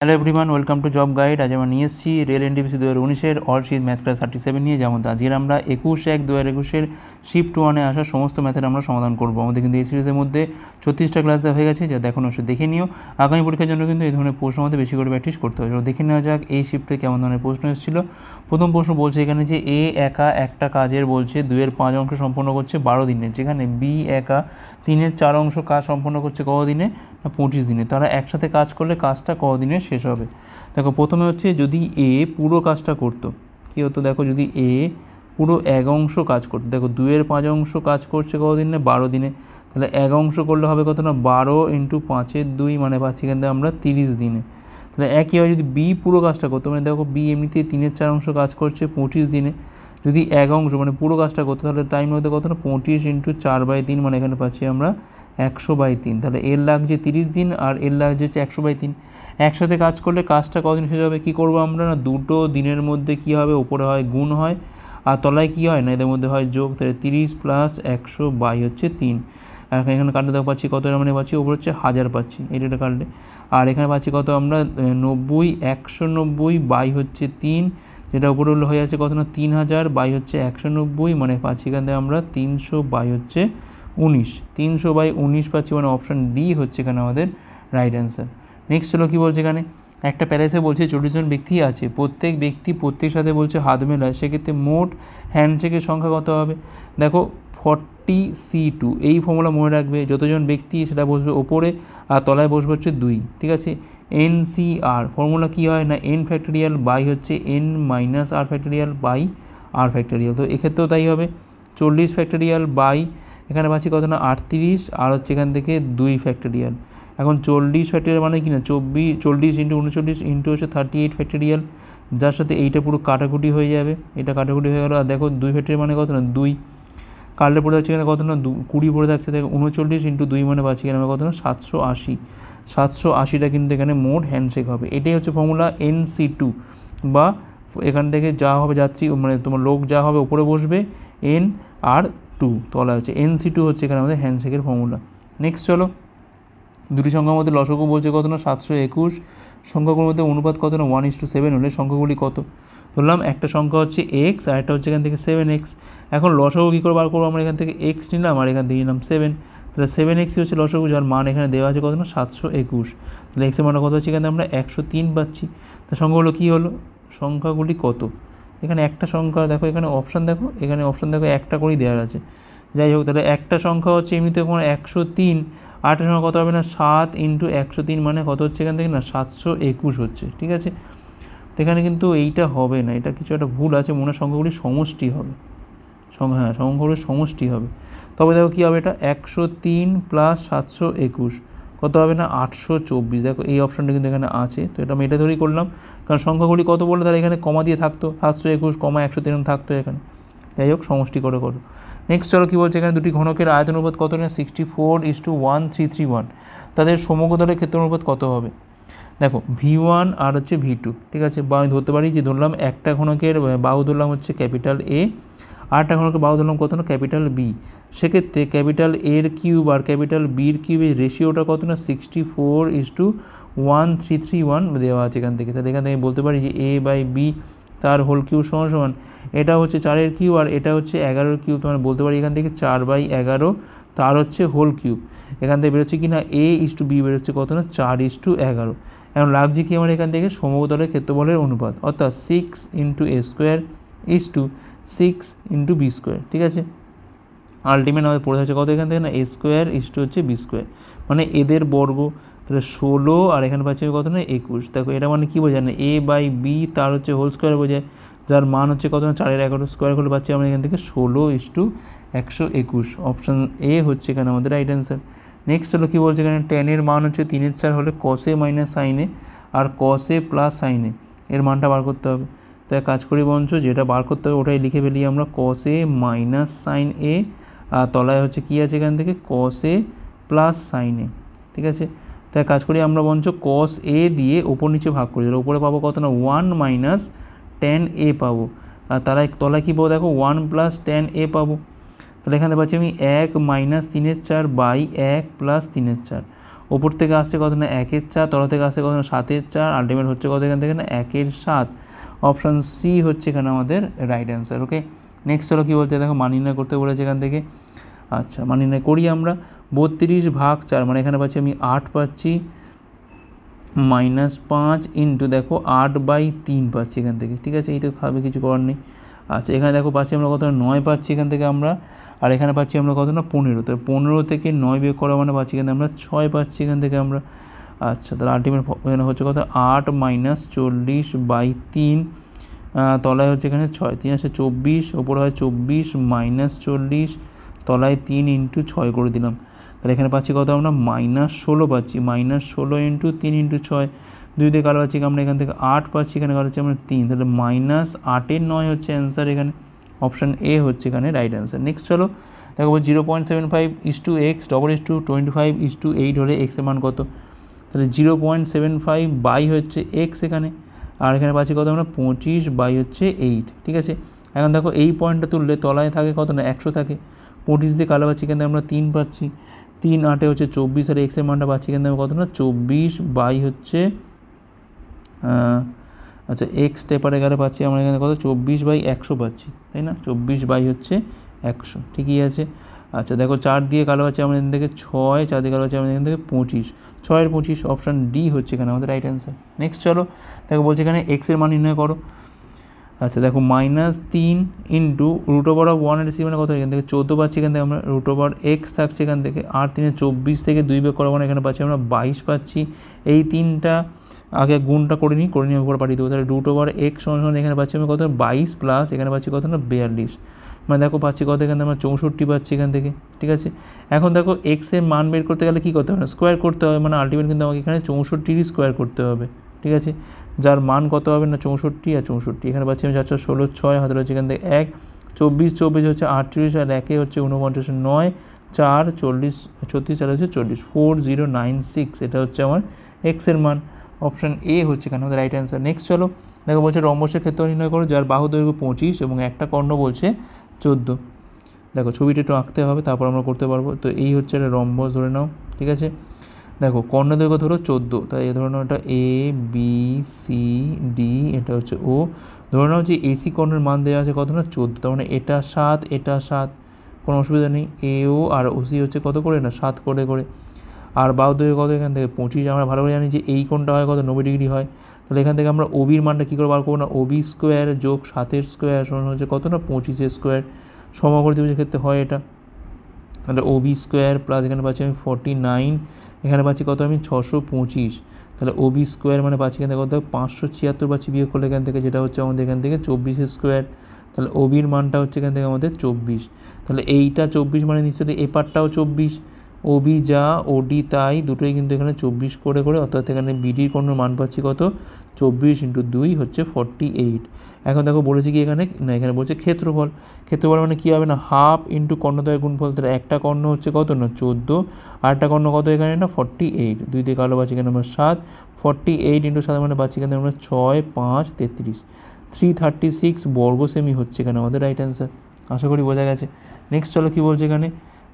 hello everyone welcome to job guide আজ আমরা নিয়ে এসেছি রেল এনডিবিসি দু হাজার অল শীত ম্যাথ ক্লাস থার্টি সেভেন নিয়ে যেমন আজকের আমরা একুশ এক দু হাজার একুশের শিফট ওয়ানে আসা সমস্ত ম্যাথের আমরা সমাধান করবো আমাদের কিন্তু এই সিরিজের মধ্যে ছত্রিশটা ক্লাস দেওয়া হয়ে গেছে যা দেখুন অবশ্যই দেখে নিও আগামী পরীক্ষার জন্য কিন্তু এই ধরনের প্রশ্ন আমাদের বেশি করে প্র্যাকটিস করতে হবে দেখে নেওয়া যাক এই শিফটে কেমন ধরনের প্রশ্ন এসেছিল প্রথম প্রশ্ন বলছে এখানে যে এ একা একটা কাজের বলছে দুয়ের পাঁচ অংশ সম্পন্ন করছে বারো দিনে যেখানে বি একা তিনের চার অংশ কাজ সম্পন্ন করছে কদিনে দিনে না পঁচিশ দিনে তারা একসাথে কাজ করলে কাজটা কদিনে শেষ হবে দেখো প্রথমে হচ্ছে যদি এ পুরো কাজটা করতো কী হতো দেখো যদি এ পুরো এক অংশ কাজ করতো দেখো দুয়ের পাঁচ অংশ কাজ করছে কতদিন না বারো দিনে তাহলে এক অংশ করলে হবে কত না বারো ইন্টু পাঁচের দুই মানে পাচ্ছি কিন্তু আমরা তিরিশ দিনে তাহলে একইভাবে যদি বি পুরো কাজটা করতো মানে দেখো বি এমনিতে তিনের চার অংশ কাজ করছে পঁচিশ দিনে যদি এক অংশ মানে পুরো কাজটা করতো তাহলে টাইম হতে কত না পঁচিশ ইন্টু চার বাই তিন মানে এখানে পাচ্ছি আমরা একশো বাই তিন তাহলে এর লাখ যে তিরিশ দিন আর এর লাখ যে হচ্ছে একশো বাই তিন একসাথে কাজ করলে কাজটা কদিন শেষ হবে কী করবো আমরা না দুটো দিনের মধ্যে কি হবে ওপরে হয় গুণ হয় আর তলায় কি হয় না এদের মধ্যে হয় যোগ তাহলে তিরিশ প্লাস একশো বাই হচ্ছে তিন আর এখানে কাটলে দেখো পাচ্ছি কত মানে পাচ্ছি ওপর হচ্ছে হাজার পাচ্ছি এটা কাটলে আর এখানে পাচ্ছি কত আমরা নব্বই একশো নব্বই বাই হচ্ছে তিন যেটা উপরে হয়ে যাচ্ছে কত না তিন হাজার বাই হচ্ছে একশো নব্বই মানে পাচ্ছি এখান থেকে আমরা তিনশো বাই হচ্ছে উনিশ তিনশো বাই উনিশ পাচ্ছি মানে অপশান ডি হচ্ছে এখানে আমাদের রাইট অ্যান্সার নেক্সট হলো কী বলছে এখানে একটা প্যারাসে বলছে চল্লিশ জন ব্যক্তি আছে প্রত্যেক ব্যক্তি প্রত্যেক সাথে বলছে হাত মেলায় সেক্ষেত্রে মোট হ্যান্ডশেকের সংখ্যা কত হবে দেখো ফর্টি সি টু এই ফর্মুলা মনে রাখবে যতজন ব্যক্তি সেটা বসবে ওপরে আর তলায় বসবে হচ্ছে দুই ঠিক আছে এন সি আর ফর্মুলা কী হয় না এন ফ্যাক্টরিয়াল বাই হচ্ছে N minus R factorial by R factorial তো এক্ষেত্রেও তাই হবে চল্লিশ ফ্যাক্টরিয়াল বাই এখানে পাচ্ছি কত না আটত্রিশ আর হচ্ছে এখান থেকে দুই ফ্যাক্টরিয়াল এখন চল্লিশ ফ্যাক্টোরিয়াল মানে কি না চব্বিশ চল্লিশ ইন্টু উনচল্লিশ ইন্টু হচ্ছে থার্টি এইট ফ্যাক্টরিয়াল যার সাথে এইটা পুরো কাটাকুটি হয়ে যাবে এটা কাটাকুটি হয়ে গেল আর দেখো দুই ফ্যাক্টোরিয়াল মানে কত না দুই কাটলে পড়ে যাচ্ছে এখানে কত না কুড়ি পড়ে থাকছে দেখো উনচল্লিশ ইন্টু দুই মানে পাচ্ছি এখানে কত না সাতশো আশি সাতশো আশিটা কিন্তু এখানে মোট হ্যান্ডশেক হবে এটাই হচ্ছে ফর্মুলা এন সি টু বা এখান থেকে যা হবে যাত্রী মানে তোমার লোক যা হবে উপরে বসবে এন আর টু তলায় হচ্ছে এন সি টু হচ্ছে এখানে আমাদের হ্যান্ডশেকের ফর্মুলা নেক্সট চলো দুটি সংখ্যার মধ্যে লসকু বলছে কত না সাতশো একুশ সংখ্যাগুলোর মধ্যে অনুপাত কত না ওয়ান ইস টু সেভেন হলে সংখ্যাগুলি কত ধরলাম একটা সংখ্যা হচ্ছে এক্স আর একটা হচ্ছে এখান থেকে সেভেন এক্স এখন লসকু কী করে বার করবো আমরা এখান থেকে এক্স নিলাম আর এখান থেকে নিলাম সেভেন তাহলে সেভেন এক্সই হচ্ছে লসকু যার মান এখানে দেওয়া আছে কত না সাতশো একুশ তাহলে এক্সের মানটা কত হচ্ছে এখানে আমরা একশো তিন পাচ্ছি তা সংখ্যাগুলো কী হলো সংখ্যাগুলি কত এখানে একটা সংখ্যা দেখো এখানে অপশান দেখো এখানে অপশান দেখো একটা করেই দেওয়া আছে যাই হোক তাহলে একটা সংখ্যা হচ্ছে এমনিতে কোনো একশো তিন আটের সংখ্যা কত হবে না সাত ইন্টু একশো তিন মানে কত হচ্ছে এখান থেকে না সাতশো একুশ হচ্ছে ঠিক আছে তো এখানে কিন্তু এইটা হবে না এটা কিছু একটা ভুল আছে মনে সংখ্যাগুলি সমষ্টি হবে হ্যাঁ সংখ্যাগুলির সমষ্টি হবে তবে দেখো কী হবে এটা একশো তিন প্লাস সাতশো একুশ কত হবে না আটশো চব্বিশ দেখো এই অপশানটা কিন্তু এখানে আছে তো এটা আমি এটা ধরেই করলাম কারণ সংখ্যাগুলি কত বলে তারা এখানে কমা দিয়ে থাকতো সাতশো একুশ কমা একশো তিরান থাকতো এখানে যাই হোক সমষ্টি করে করো নেক্সট চলো কী বলছে এখানে দুটি ঘনকের আয়তন অনুপাত কত না sixty four is to one three three one তাদের সমগ্রতলের ক্ষেত্র অনুপাত কত হবে দেখো ভি ওয়ান আর হচ্ছে ভি টু ঠিক আছে বা আমি ধরতে পারি যে ধরলাম একটা ঘনকের বাহু ধরলাম হচ্ছে ক্যাপিটাল এ আট ঘনকের বাহু ধরলাম কত না ক্যাপিটাল বি সেক্ষেত্রে ক্যাপিটাল এর কিউব আর ক্যাপিটাল বির কিউবের রেশিওটা কত না sixty four is to one three three one দেওয়া আছে এখান থেকে তাহলে এখান থেকে বলতে পারি যে এ বাই বি তার হোল কিউ সমান সমান এটা হচ্ছে চারের কিউ আর এটা হচ্ছে এগারোর কিউব তোমরা মানে বলতে পারি এখান থেকে চার বাই এগারো তার হচ্ছে হোল কিউব এখান থেকে বেরোচ্ছে কি না এ ইস টু বি বেরোচ্ছে কত না চার ইস টু এগারো এখন লাগছে কি আমার এখান থেকে সমতলের ক্ষেত্রফলের অনুপাত অর্থাৎ six into A square is to six into B square ঠিক আছে আলটিমেট আমাদের পড়ে থাকছে কত এখান থেকে না এ স্কোয়ার ইস্টু হচ্ছে বি স্কোয়ার মানে এদের বর্গ তাহলে ষোলো আর এখানে পাচ্ছে কত না একুশ দেখো এটা মানে কী বোঝায় না এ বাই বি তার হচ্ছে হোল স্কোয়ার বোঝায় যার মান হচ্ছে কত না চারের এগারো স্কোয়ার করলে পাচ্ছি আমরা এখান থেকে ষোলো ইস্টু একশো একুশ অপশান এ হচ্ছে এখানে আমাদের রাইট অ্যান্সার নেক্সট হলো কী বলছে এখানে টেনের মান হচ্ছে তিনের চার হলে কসে মাইনাস সাইনে আর কসে প্লাস সাইনে এর মানটা বার করতে হবে তো এক কাজ করি বঞ্চ যেটা বার করতে হবে ওটাই লিখে ফেলি আমরা কস এ মাইনাস সাইন এ আর তলায় হচ্ছে কী আছে এখান থেকে কস এ প্লাস সাইন এ ঠিক আছে তো এক কাজ করি আমরা বঞ্চ কস এ দিয়ে ওপর নিচে ভাগ করি তাহলে ওপরে পাবো কত না ওয়ান মাইনাস টেন এ পাবো আর তারায় তলায় কী পাবো দেখো ওয়ান প্লাস টেন এ পাবো তাহলে এখানে পাচ্ছি আমি এক মাইনাস তিনের চার বাই এক প্লাস তিনের চার ওপর থেকে আসছে কত না একের চার তলা থেকে আসছে কত না সাতের চার আলটিমেট হচ্ছে কত এখান থেকে না একের সাত অপশান সি হচ্ছে এখানে আমাদের রাইট অ্যান্সার ওকে নেক্সট হলো কী বলতে দেখো মান না করতে বলেছে এখান থেকে আচ্ছা মান নির্ণয় করি আমরা বত্রিশ ভাগ চার মানে এখানে পাচ্ছি আমি আট পাচ্ছি মাইনাস পাঁচ ইন্টু দেখো আট বাই তিন পাচ্ছি এখান থেকে ঠিক আছে এই তো খাবে কিছু করার নেই আচ্ছা এখানে দেখো পাচ্ছি আমরা কত নয় পাচ্ছি এখান থেকে আমরা আর এখানে পাচ্ছি আমরা কত না পনেরো তো পনেরো থেকে নয় বিয়োগ করা মানে পাচ্ছি এখানে আমরা ছয় পাচ্ছি এখান থেকে আমরা আচ্ছা তাহলে আলটিমেট এখানে হচ্ছে কত আট মাইনাস চল্লিশ বাই তিন তলায় হচ্ছে এখানে ছয় তিন আছে চব্বিশ ওপরে হয় চব্বিশ মাইনাস চল্লিশ তলায় তিন ইন্টু ছয় করে দিলাম তাহলে এখানে পাচ্ছি কত আমরা মাইনাস ষোলো পাচ্ছি মাইনাস ষোলো ইন্টু তিন ইন্টু ছয় দুই দিকে কালো পাচ্ছি আমরা এখান থেকে আট পাচ্ছি এখানে কালো হচ্ছে আমরা তিন তাহলে মাইনাস আটের নয় হচ্ছে অ্যান্সার এখানে অপশান এ হচ্ছে এখানে রাইট অ্যান্সার নেক্সট চলো দেখো zero point seven five is to X double is to twenty five is to eight হলে এক্সের মান কত তাহলে zero point seven five by হচ্ছে এক্স এখানে আর এখানে পাচ্ছি কত আমরা পঁচিশ বাই হচ্ছে এইট ঠিক আছে এখন দেখো এই পয়েন্টটা তুললে তলায় থাকে কত না একশো থাকে পঁচিশ দিয়ে কালো পাচ্ছি কিন্তু আমরা তিন পাচ্ছি তিন আটে হচ্ছে চব্বিশ আর এক্সের মানটা পাচ্ছি কিন্তু আমরা কত না চব্বিশ বাই হচ্ছে আচ্ছা এক্স টেপার গেলে পাচ্ছি আমরা এখানে কত চব্বিশ বাই একশো পাচ্ছি তাই না চব্বিশ বাই হচ্ছে একশো ঠিকই আছে আচ্ছা দেখো চার দিয়ে কালো আছে আমাদের এখান থেকে ছয় চার দিয়ে কালো আছে আমাদের এখান থেকে পঁচিশ ছয়ের পঁচিশ অপশান ডি হচ্ছে এখানে আমাদের রাইট অ্যান্সার নেক্সট চলো দেখো বলছে এখানে এক্সের মান নির্ণয় করো আচ্ছা দেখো মাইনাস তিন into root over of one AC মানে কত এখান থেকে চোদ্দো পাচ্ছি এখান থেকে আমরা রুট ওভার এক্স থাকছে এখান থেকে আর তিনে চব্বিশ থেকে দুই বেগ করা মানে এখানে পাচ্ছি আমরা বাইশ পাচ্ছি এই তিনটা আগে গুণটা করে নিই করে নিয়ে উপর পাঠিয়ে দেবো তাহলে রুট ওভার এক্স সঙ্গে সমান এখানে পাচ্ছি আমি কত বাইশ প্লাস এখানে পাচ্ছি কত না বিয়াল্লিশ মানে দেখো পাচ্ছি কত এখান থেকে আমরা চৌষট্টি পাচ্ছি এখান থেকে ঠিক আছে এখন দেখো এক্সের মান বের করতে গেলে কী করতে হবে না স্কোয়ার করতে হবে মানে আলটিমেট কিন্তু আমাকে এখানে চৌষট্টিরই স্কোয়ার করতে হবে ঠিক আছে যার মান কত হবে না চৌষট্টি আর চৌষট্টি এখানে পাচ্ছি আমি চারশো ষোলো ছয় হাতে রয়েছে এখান থেকে এক চব্বিশ চব্বিশ হচ্ছে আটচল্লিশ আর একে হচ্ছে ঊনপঞ্চাশ নয় চার চল্লিশ ছত্রিশ আর হচ্ছে চল্লিশ ফোর জিরো নাইন সিক্স এটা হচ্ছে আমার এক্সের মান অপশান এ হচ্ছে কেন আমাদের রাইট অ্যান্সার নেক্সট চলো দেখো বলছে রম্বসের ক্ষেত্র নির্ণয় করো যার বাহু দৈর্ঘ্য পঁচিশ এবং একটা কর্ণ বলছে চোদ্দো দেখো ছবিটা একটু আঁকতে হবে তারপর আমরা করতে পারবো তো এই হচ্ছে একটা রম্বস ধরে নাও ঠিক আছে দেখো কর্ণদৈর্ঘ্য ধরো চোদ্দো তাই এ ধরে নাও এটা এ বি সি ডি এটা হচ্ছে ও ধরে নাও যে এসি কর্ণের মান দেওয়া আছে কত না চোদ্দো তার মানে এটা সাত এটা সাত কোনো অসুবিধা নেই এও আর ওসি হচ্ছে কত করে না সাত করে করে আর বাহু দুই কত এখান থেকে পঁচিশ আমরা ভালো করে জানি যে এই কোণটা হয় কত নব্বই ডিগ্রি হয় তাহলে এখান থেকে আমরা ওবির মানটা কী করে বার করবো না ওবি স্কোয়ার যোগ সাতের স্কোয়ার সমান হচ্ছে কত না পঁচিশের স্কোয়ার সমাকর দিবসের ক্ষেত্রে হয় এটা তাহলে ওবি স্কোয়ার প্লাস এখানে পাচ্ছি আমি ফর্টি নাইন এখানে পাচ্ছি কত আমি ছশো পঁচিশ তাহলে ওবি স্কোয়ার মানে পাচ্ছি এখান থেকে কত পাঁচশো ছিয়াত্তর পাচ্ছি বিয়োগ করলে এখান থেকে যেটা হচ্ছে আমাদের এখান থেকে চব্বিশ স্কোয়ার তাহলে ওবির মানটা হচ্ছে এখান থেকে আমাদের চব্বিশ তাহলে এইটা চব্বিশ মানে নিশ্চয়ই এপারটাও চব্বিশ ওবি যা ওডি তাই দুটোই কিন্তু এখানে চব্বিশ করে করে অর্থাৎ এখানে বিডির কোনো মান পাচ্ছি কত চব্বিশ ইন্টু দুই হচ্ছে ফর্টি এইট এখন দেখো বলেছি কি এখানে না এখানে বলছে ক্ষেত্রফল ক্ষেত্রফল মানে কী হবে না হাফ ইন্টু কর্ণদয় গুণফল তাহলে একটা কর্ণ হচ্ছে কত না চোদ্দো আরেকটা কর্ণ কত এখানে না ফর্টি এইট দুই দিকে আলো পাচ্ছি এখানে আমরা সাত ফর্টি এইট ইন্টু সাত মানে পাচ্ছি এখানে আমরা ছয় পাঁচ তেত্রিশ থ্রি থার্টি সিক্স বর্গ সেমি হচ্ছে এখানে আমাদের রাইট অ্যান্সার আশা করি বোঝা গেছে নেক্সট চলো কী বলছে এখানে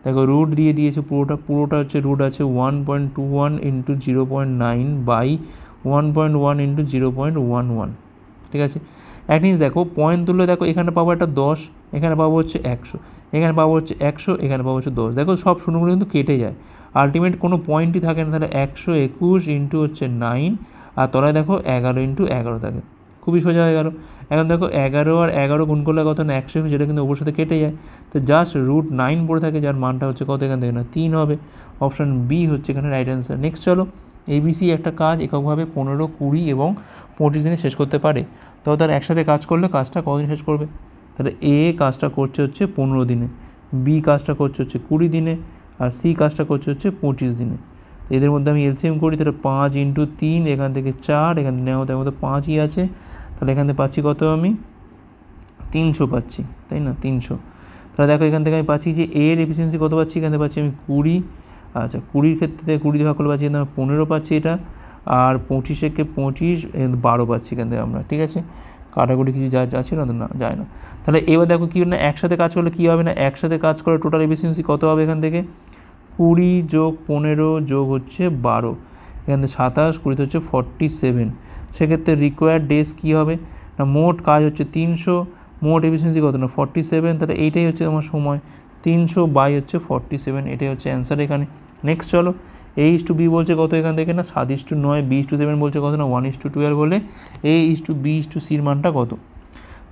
দেখো রুট দিয়ে দিয়েছে পুরোটা পুরোটা হচ্ছে রুট আছে one point two one into zero point nine by one point one into zero point one one ঠিক আছে অ্যাটলিস্ট দেখো পয়েন্ট তুললে দেখো এখানে পাবো একটা দশ এখানে পাবো হচ্ছে একশো এখানে পাবো হচ্ছে একশো এখানে পাবো হচ্ছে দশ দেখো সব শূন্যগুলো কিন্তু কেটে যায় আলটিমেট কোনো পয়েন্টই থাকে না তাহলে একশো একুশ ইন্টু হচ্ছে নাইন আর তলায় দেখো এগারো ইন্টু এগারো থাকে খুবই সোজা হয়ে গেল এখন দেখো এগারো আর এগারো গুণ করলে কত না একশো সেটা কিন্তু ওপর সাথে কেটে যায় তো জাস্ট রুট নাইন পড়ে থাকে যার মানটা হচ্ছে কত এখান থেকে না তিন হবে অপশান বি হচ্ছে এখানে রাইট অ্যান্সার নেক্সট চলো এবিসি একটা কাজ এককভাবে পনেরো কুড়ি এবং পঁচিশ দিনে শেষ করতে পারে তবে তার একসাথে কাজ করলে কাজটা কদিন শেষ করবে তাহলে এ কাজটা করছে হচ্ছে পনেরো দিনে বি কাজটা করছে হচ্ছে কুড়ি দিনে আর সি কাজটা করছে হচ্ছে পঁচিশ দিনে এদের মধ্যে আমি এলসিএম করি তাহলে পাঁচ ইন্টু তিন এখান থেকে চার এখান থেকে নেওয়া তার মধ্যে পাঁচই আছে তাহলে এখান থেকে পাচ্ছি কত আমি তিনশো পাচ্ছি তাই না তিনশো তাহলে দেখো এখান থেকে আমি পাচ্ছি যে এর এফিসিয়েন্সি কত পাচ্ছি এখান থেকে পাচ্ছি আমি কুড়ি আচ্ছা কুড়ির ক্ষেত্রে কুড়ি ভাগ করলে পাচ্ছি এখানে পনেরো পাচ্ছি এটা আর পঁচিশেকে পঁচিশ বারো পাচ্ছি এখান থেকে আমরা ঠিক আছে কাটাকুটি কিছু যা যাচ্ছে না না যায় না তাহলে এবার দেখো কী না একসাথে কাজ করলে কী হবে না একসাথে কাজ করে টোটাল এফিসিয়েন্সি কত হবে এখান থেকে কুড়ি যোগ পনেরো যোগ হচ্ছে বারো এখান থেকে সাতাশ কুড়িতে হচ্ছে ফর্টি সেভেন সেক্ষেত্রে রিকোয়ার্ড ডেস কী হবে না মোট কাজ হচ্ছে তিনশো মোট এফিসিয়েন্সি কত না ফর্টি সেভেন তাহলে এইটাই হচ্ছে তোমার সময় তিনশো বাই হচ্ছে ফর্টি সেভেন এটাই হচ্ছে অ্যান্সার এখানে নেক্সট চলো এ ইস টু বি বলছে কত এখান থেকে না সাত ইস টু নয় বি ইস টু সেভেন বলছে কত না ওয়ান ইস টু টুয়েলভ হলে A is to B is to সির মানটা কত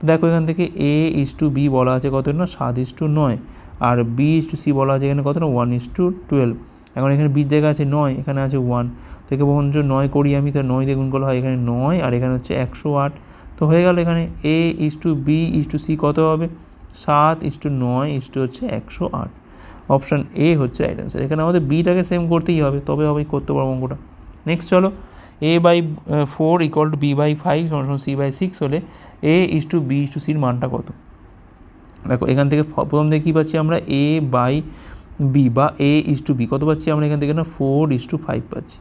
দেখো এখান থেকে এ ইস টু বি বলা আছে কত না সাত ইস টু নয় আর বি ইস টু সি বলা আছে এখানে কত না ওয়ান ইস টু টুয়েলভ এখন এখানে বির জায়গা আছে নয় এখানে আছে ওয়ান তো একে বহন নয় করি আমি তো নয় দিয়ে করলে হয় এখানে নয় আর এখানে হচ্ছে একশো আট তো হয়ে গেল এখানে A is to B is to C কত হবে সাত ইস টু নয় ইস টু হচ্ছে একশো আট অপশান এ হচ্ছে রাইট অ্যান্সার এখানে আমাদের বিটাকে সেম করতেই হবে তবে হবে করতে পারবো অঙ্কটা নেক্সট চলো A by four equal to B by five সমান সমান সি বাই সিক্স হলে A is to B is to সির মানটা কত দেখো এখান থেকে প্রথম থেকে কী পাচ্ছি আমরা এ বাই বি বা এ ইস টু বি কত পাচ্ছি আমরা এখান থেকে না ফোর ইস টু ফাইভ পাচ্ছি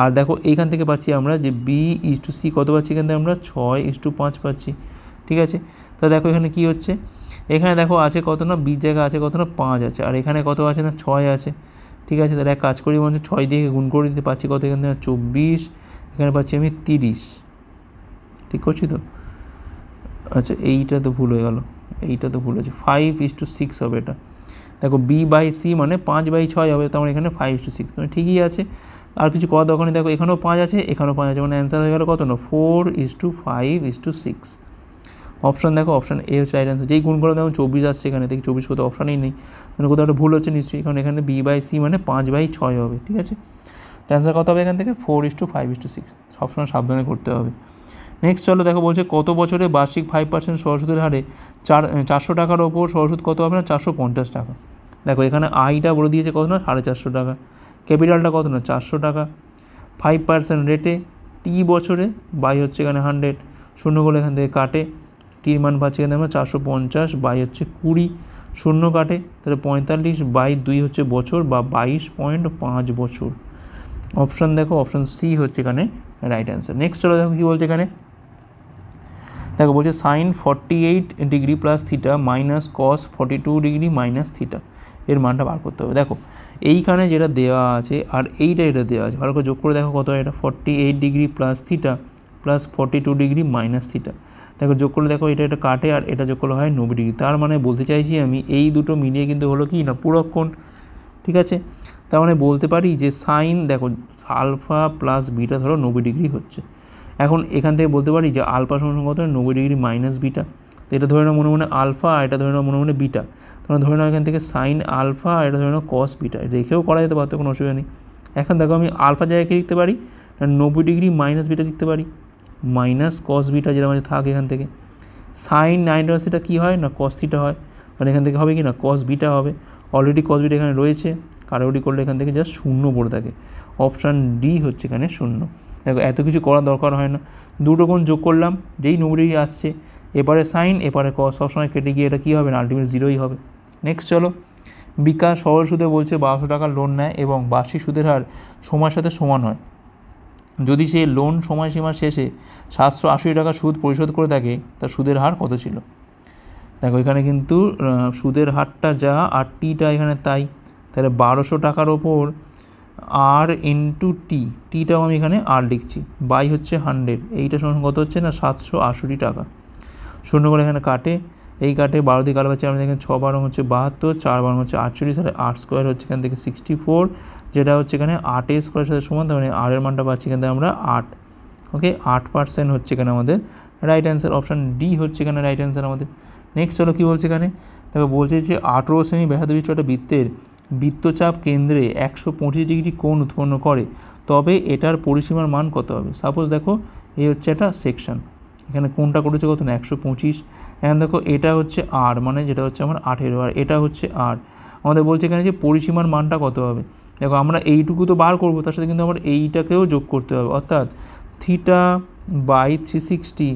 আর দেখো এইখান থেকে পাচ্ছি আমরা যে বি ইস টু সি কত পাচ্ছি এখান থেকে আমরা ছয় ইস টু পাঁচ পাচ্ছি ঠিক আছে তা দেখো এখানে কি হচ্ছে এখানে দেখো আছে কত না বির জায়গা আছে কত না পাঁচ আছে আর এখানে কত আছে না ছয় আছে ঠিক আছে তাহলে এক কাজ করি মানে ছয় দিয়ে গুণ করে দিতে পারছি কত এখান থেকে চব্বিশ এখানে পাচ্ছি আমি তিরিশ ঠিক করছি তো আচ্ছা এইটা তো ভুল হয়ে গেলো এইটা তো ভুল আছে ফাইভ ইস টু সিক্স হবে এটা দেখো বি বাই সি মানে পাঁচ বাই ছয় হবে তো আমার মানে এখানে ফাইভ ইস টু সিক্স তুমি ঠিকই আছে আর কিছু কথা ওখানে দেখো এখানেও পাঁচ আছে এখানেও পাঁচ আছে মানে অ্যান্সার হয়ে গেল কত না four is to five is to six option দেখো অপশান এ হচ্ছে রাইট অ্যান্সার যেই করে দেখো চব্বিশ আসছে এখানে দেখি চব্বিশ কোথাও অপশানেই নেই মানে কোথাও একটা ভুল হচ্ছে নিশ্চয়ই কারণ এখানে বি বাই সি মানে পাঁচ বাই ছয় হবে ঠিক আছে অ্যান্সার কত হবে এখান থেকে four is to five is to six সবসময় সাবধানে করতে হবে নেক্সট চলো দেখো বলছে কত বছরে বার্ষিক ফাইভ পার্সেন্ট সরস্বতীর হারে চার চারশো টাকার ওপর সরস্বত কত হবে না চারশো পঞ্চাশ টাকা দেখো এখানে আইটা বলে দিয়েছে কত না সাড়ে চারশো টাকা ক্যাপিটালটা কত না চারশো টাকা ফাইভ পার্সেন্ট রেটে টি বছরে বাই হচ্ছে এখানে হান্ড্রেড শূন্য শূন্যগুলো এখান থেকে কাটে টির মান পাচ্ছে এখানে আমরা চারশো পঞ্চাশ বাই হচ্ছে কুড়ি শূন্য কাটে তাহলে পঁয়তাল্লিশ বাই দুই হচ্ছে বছর বা বাইশ পয়েন্ট পাঁচ বছর অপশান দেখো অপশান সি হচ্ছে এখানে রাইট অ্যান্সার নেক্সট চলো দেখো কী বলছে এখানে দেখো বলছে sine forty eight degree plus theta minus cos forty two degree minus theta এর মানটা বার করতে হবে দেখো এইখানে যেটা দেওয়া আছে আর এইটা এটা দেওয়া আছে ভালো করে যোগ করে দেখো কত এটা forty eight degree plus theta plus forty two degree minus theta দেখো যোগ করলে দেখো এটা এটা কাটে আর এটা যোগ করলে হয় নব্বই ডিগ্রি তার মানে বলতে চাইছি আমি এই দুটো মিলিয়ে কিন্তু হলো কি না পুরক্ষণ ঠিক আছে তার মানে বলতে পারি যে সাইন দেখো আলফা প্লাস বিটা ধরো নব্বই ডিগ্রি হচ্ছে এখন এখান থেকে বলতে পারি যে আলফা সমান কত নব্বই ডিগ্রি মাইনাস বিটা তো এটা ধরে নাও মনে মনে আলফা আর এটা ধরে নাও মনে মনে বিটা তোমরা ধরে নাও এখান থেকে সাইন আলফা আর এটা ধরে নাও কস বিটা রেখেও করা যেতে পারতো কোনো অসুবিধা নেই এখন দেখো আমি আলফা জায়গায় লিখতে পারি নব্বই ডিগ্রি মাইনাস বিটা লিখতে পারি মাইনাস কস বিটা যেটা মানে থাকে এখান থেকে সাইন নাইন সেটা কী হয় না কস সিটা হয় মানে এখান থেকে হবে কি না কস বিটা হবে অলরেডি কস বিটা এখানে রয়েছে কারোটি করলে এখান থেকে জাস্ট শূন্য পড়ে থাকে অপশান ডি হচ্ছে এখানে শূন্য দেখো এত কিছু করা দরকার হয় না দুটো গুণ যোগ করলাম যেই নম্বরই আসছে এপারে সাইন এপারে কস সবসময় কেটে গিয়ে এটা কী হবে না আলটিমেট জিরোই হবে নেক্সট চলো বিকাশ সরল সুদে বলছে বারোশো টাকার লোন নেয় এবং বার্ষিক সুদের হার সময়ের সাথে সমান হয় যদি সে লোন সময়সীমার শেষে সাতশো আশি টাকা সুদ পরিশোধ করে থাকে তার সুদের হার কত ছিল দেখো এখানে কিন্তু সুদের হারটা যা আর টিটা এখানে তাই তাহলে বারোশো টাকার ওপর আর ইন টু টি টিটাও আমি এখানে আর লিখছি বাই হচ্ছে হান্ড্রেড এইটা সমান কত হচ্ছে না সাতশো আষট্টি টাকা শূন্য করে এখানে কাটে এই কাটে বারো দিকে কালো পাচ্ছি আমরা দেখেন ছ বারো হচ্ছে বাহাত্তর চার বারো হচ্ছে আটচল্লিশ আর আট স্কোয়ার হচ্ছে এখান থেকে সিক্সটি ফোর যেটা হচ্ছে এখানে আটের স্কোয়ারের সাথে সমান তার মানে আরের মানটা পাচ্ছি এখান থেকে আমরা আট ওকে আট পার্সেন্ট হচ্ছে এখানে আমাদের রাইট অ্যান্সার অপশান ডি হচ্ছে এখানে রাইট অ্যান্সার আমাদের নেক্সট চলো কী বলছে এখানে তবে বলছে যে আঠেরো শ্রেণী ব্যাহাদবিষ্ট একটা বৃত্তের বৃত্তচাপ কেন্দ্রে একশো পঁচিশ ডিগ্রি কোণ উৎপন্ন করে তবে এটার পরিসীমার মান কত হবে সাপোজ দেখো এই হচ্ছে একটা সেকশন এখানে কোনটা করেছে কত না একশো পঁচিশ এখানে দেখো এটা হচ্ছে আর মানে যেটা হচ্ছে আমার আঠেরো আর এটা হচ্ছে আর আমাদের বলছে এখানে যে পরিসীমার মানটা কত হবে দেখো আমরা এইটুকু তো বার করবো তার সাথে কিন্তু আমার এইটাকেও যোগ করতে হবে অর্থাৎ theta by three sixty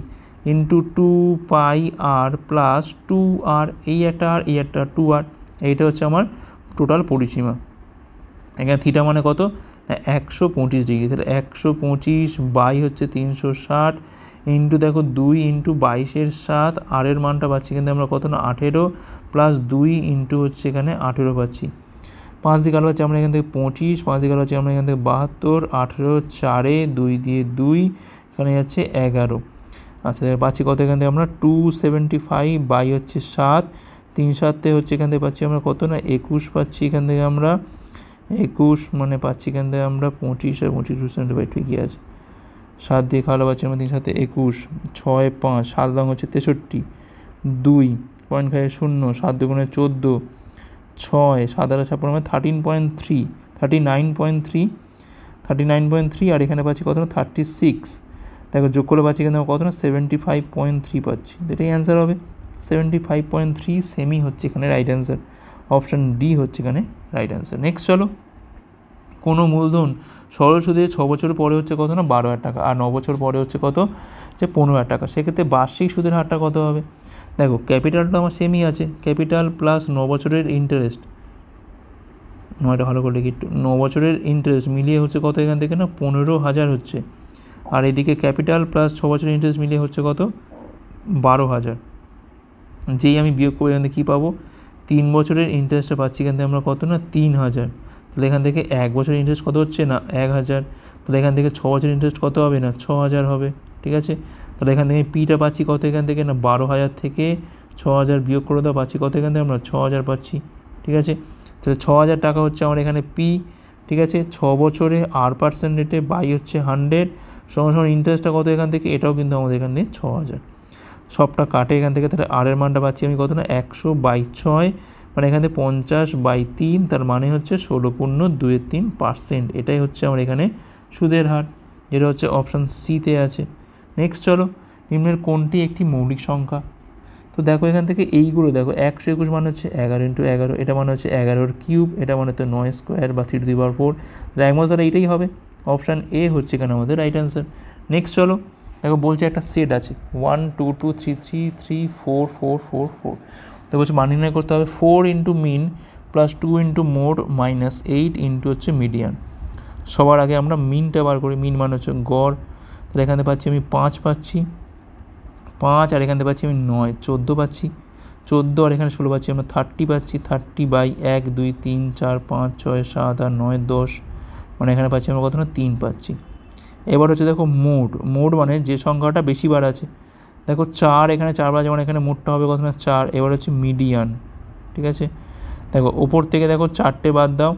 into two pi আর প্লাস টু আর এই একটা আর এই একটা টু আর এইটা হচ্ছে আমার টোটাল পরিসীমা এখানে থিটা মানে কত একশো পঁচিশ ডিগ্রি তাহলে একশো পঁচিশ বাই হচ্ছে তিনশো ষাট ইন্টু দেখো দুই ইন্টু বাইশের সাত আরের মানটা পাচ্ছি কিন্তু আমরা কত না আঠেরো প্লাস দুই ইন্টু হচ্ছে এখানে আঠেরো পাচ্ছি পাঁচ দিকে আলো আছে আমরা এখান থেকে পঁচিশ পাঁচ দিকে আলো আছে আমরা এখান থেকে বাহাত্তর আঠেরো চারে দুই দিয়ে দুই এখানে যাচ্ছে এগারো আচ্ছা পাচ্ছি কত এখান থেকে আমরা টু সেভেন্টি ফাইভ বাই হচ্ছে সাত তিন সাতে হচ্ছে এখান থেকে পাচ্ছি আমরা কত না একুশ পাচ্ছি এখান থেকে আমরা একুশ মানে পাচ্ছি এখান থেকে আমরা পঁচিশ আর পঁচিশ সেভেন্টি ফাইভ ঠিকই আছে সাত দিয়ে খাওয়ালে পাচ্ছি আমরা তিন সাথে একুশ ছয় পাঁচ সাত রং হচ্ছে তেষট্টি দুই পয়েন্ট খায় শূন্য সাত দুগুণে চোদ্দো ছয় সাত আট ছাপ্পান্ন মানে thirteen point three thirty nine point three thirty nine point three আর এখানে পাচ্ছি কত না থার্টি সিক্স দেখো যোগ করলে পাচ্ছি এখানে কত না সেভেন্টি ফাইভ পয়েন্ট থ্রি পাচ্ছি এটাই অ্যান্সার হবে সেভেন্টি ফাইভ পয়েন্ট থ্রি সেমি হচ্ছে এখানে রাইট অ্যান্সার অপশান ডি হচ্ছে এখানে রাইট অ্যান্সার নেক্সট চলো কোনো মূলধন সরল সুদে ছ বছর পরে হচ্ছে কত না বারো হাজার টাকা আর ন বছর পরে হচ্ছে কত যে পনেরো হাজার টাকা সেক্ষেত্রে বার্ষিক সুদের হারটা কত হবে দেখো ক্যাপিটালটা আমার সেমই আছে ক্যাপিটাল প্লাস ন বছরের ইন্টারেস্ট নয়টা ভালো করলে লিখি ন বছরের ইন্টারেস্ট মিলিয়ে হচ্ছে কত এখান থেকে না পনেরো হাজার হচ্ছে আর এদিকে ক্যাপিটাল প্লাস ছ বছরের ইন্টারেস্ট মিলিয়ে হচ্ছে কত বারো হাজার যেই আমি বিয়োগ করি এখান থেকে কী পাবো তিন বছরের ইন্টারেস্টটা পাচ্ছি এখান থেকে আমরা কত না তিন হাজার তাহলে এখান থেকে এক বছরের ইন্টারেস্ট কত হচ্ছে না এক হাজার তাহলে এখান থেকে ছ বছরের ইন্টারেস্ট কত হবে না ছ হাজার হবে ঠিক আছে তাহলে এখান থেকে পিটা পাচ্ছি কত এখান থেকে না বারো হাজার থেকে ছ হাজার বিয়োগ করে দেওয়া পাচ্ছি কত এখান থেকে আমরা ছ হাজার পাচ্ছি ঠিক আছে তাহলে ছ হাজার টাকা হচ্ছে আমার এখানে পি ঠিক আছে ছ বছরে আর পার্সেন্ট রেটে বাই হচ্ছে হান্ড্রেড সঙ্গে সঙ্গে ইন্টারেস্টটা কত এখান থেকে এটাও কিন্তু আমাদের এখানে ছ হাজার সবটা কাটে এখান থেকে তাহলে আরের মানটা পাচ্ছি আমি কত না একশো বাই ছয় মানে এখান থেকে পঞ্চাশ বাই তিন তার মানে হচ্ছে ষোলো পূর্ণ দুয়ের তিন পার্সেন্ট এটাই হচ্ছে আমার এখানে সুদের হার যেটা হচ্ছে অপশান সিতে আছে নেক্সট চলো নিম্নের কোনটি একটি মৌলিক সংখ্যা তো দেখো এখান থেকে এইগুলো দেখো একশো একুশ মানে হচ্ছে এগারো ইন্টু এগারো এটা মানে হচ্ছে এগারোর কিউব এটা মানে হচ্ছে নয় স্কোয়ার বা থ্রি টু দি বার ফোর একমাত্র এইটাই হবে অপশান এ হচ্ছে এখানে আমাদের রাইট অ্যান্সার নেক্সট চলো দেখো বলছে একটা সেট আছে one two two three three three four four four four তো বলছে মান নির্ণয় করতে হবে four into mean plus two into mode minus eight into হচ্ছে মিডিয়ান সবার আগে আমরা মিনটা বার করি মিন মানে হচ্ছে গড় তাহলে এখানে পাচ্ছি আমি পাঁচ পাচ্ছি পাঁচ আর এখানে পাচ্ছি আমি নয় চোদ্দো পাচ্ছি চোদ্দো আর এখানে ষোলো পাচ্ছি আমরা থার্টি পাচ্ছি থার্টি বাই এক দুই তিন চার পাঁচ ছয় সাত আর নয় দশ মানে এখানে পাচ্ছি আমরা কত না তিন পাচ্ছি এবার হচ্ছে দেখো মুড মুড মানে যে সংখ্যাটা বেশি বার আছে দেখো চার এখানে চার বার যেমন মানে এখানে মুডটা হবে কত না চার এবার হচ্ছে মিডিয়ান ঠিক আছে দেখো ওপর থেকে দেখো চারটে বাদ দাও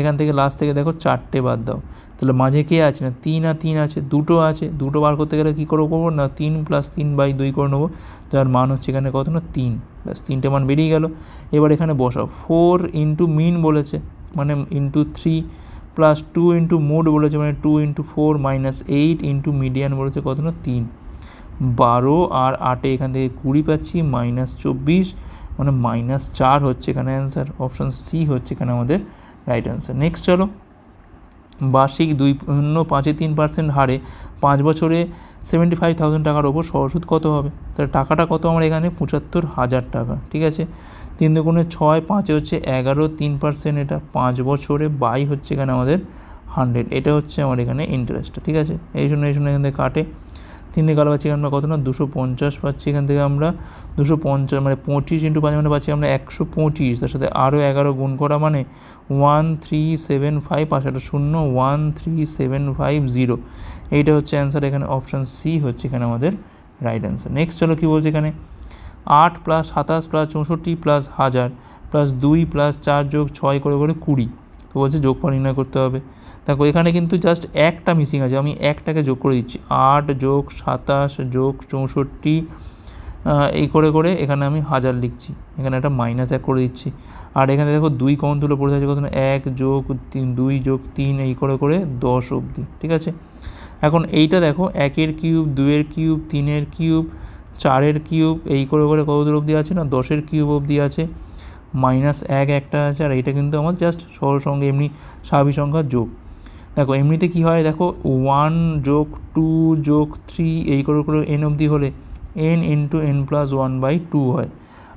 এখান থেকে লাস্ট থেকে দেখো চারটে বাদ দাও তাহলে মাঝে কে আছে না তিন আর তিন আছে দুটো আছে দুটো বার করতে গেলে কী করবো করবো না তিন প্লাস তিন বাই দুই করে নেবো যার মান হচ্ছে এখানে কত না তিন প্লাস তিনটে মান বেরিয়ে গেল এবার এখানে বসাও ফোর ইন্টু মিন বলেছে মানে into three plus two into mode বলেছে মানে two into four minus eight into median বলেছে কত না তিন বারো আর আটে এখান থেকে কুড়ি পাচ্ছি মাইনাস চব্বিশ মানে মাইনাস চার হচ্ছে এখানে অ্যান্সার অপশান সি হচ্ছে এখানে আমাদের রাইট অ্যান্সার নেক্সট চলো বার্ষিক দুই শূন্য পাঁচে তিন পার্সেন্ট হারে পাঁচ বছরে সেভেন্টি ফাইভ থাউজেন্ড টাকার ওপর সরসুদ কত হবে তাহলে টাকাটা কত আমার এখানে পঁচাত্তর হাজার টাকা ঠিক আছে তিন দুগুণে ছয় পাঁচে হচ্ছে এগারো তিন পার্সেন্ট এটা পাঁচ বছরে বাই হচ্ছে এখানে আমাদের হান্ড্রেড এটা হচ্ছে আমার এখানে ইন্টারেস্ট ঠিক আছে এই জন্য এই জন্য এখান থেকে কাটে তিন থেকে কালো পাচ্ছি আমরা কত না দুশো পঞ্চাশ পাচ্ছি এখান থেকে আমরা দুশো পঞ্চাশ মানে পঁচিশ ইন্টু পাঁচ মানে পাচ্ছি আমরা একশো পঁচিশ তার সাথে আরও এগারো গুণ করা মানে ওয়ান থ্রি সেভেন ফাইভ পাঁচ একটা শূন্য one three seven five zero এইটা হচ্ছে অ্যান্সার এখানে অপশান সি হচ্ছে এখানে আমাদের রাইট অ্যান্সার নেক্সট চলো কী বলছে এখানে আট প্লাস সাতাশ প্লাস চৌষট্টি প্লাস হাজার প্লাস দুই প্লাস চার যোগ ছয় করে করে কুড়ি তো বলছে যোগফল নির্ণয় করতে হবে দেখো এখানে কিন্তু জাস্ট একটা মিসিং আছে আমি একটাকে যোগ করে দিচ্ছি আট যোগ সাতাশ যোগ চৌষট্টি এই করে করে এখানে আমি হাজার লিখছি এখানে একটা মাইনাস এক করে দিচ্ছি আর এখানে দেখো দুই কমন তুলে পড়ে থাকছে কত এক যোগ তিন দুই যোগ তিন এই করে করে দশ অবধি ঠিক আছে এখন এইটা দেখো একের কিউব দুয়ের কিউব তিনের কিউব চারের কিউব এই করে করে কত দূর অবধি আছে না দশের কিউব অবধি আছে মাইনাস এক একটা আছে আর এটা কিন্তু আমার জাস্ট সরল সঙ্গে এমনি স্বাভাবিক সংখ্যার যোগ দেখো এমনিতে কি হয় দেখো ওয়ান যোগ টু যোগ থ্রি এই করে করে এন অবধি হলে N N two N plus one by two হয়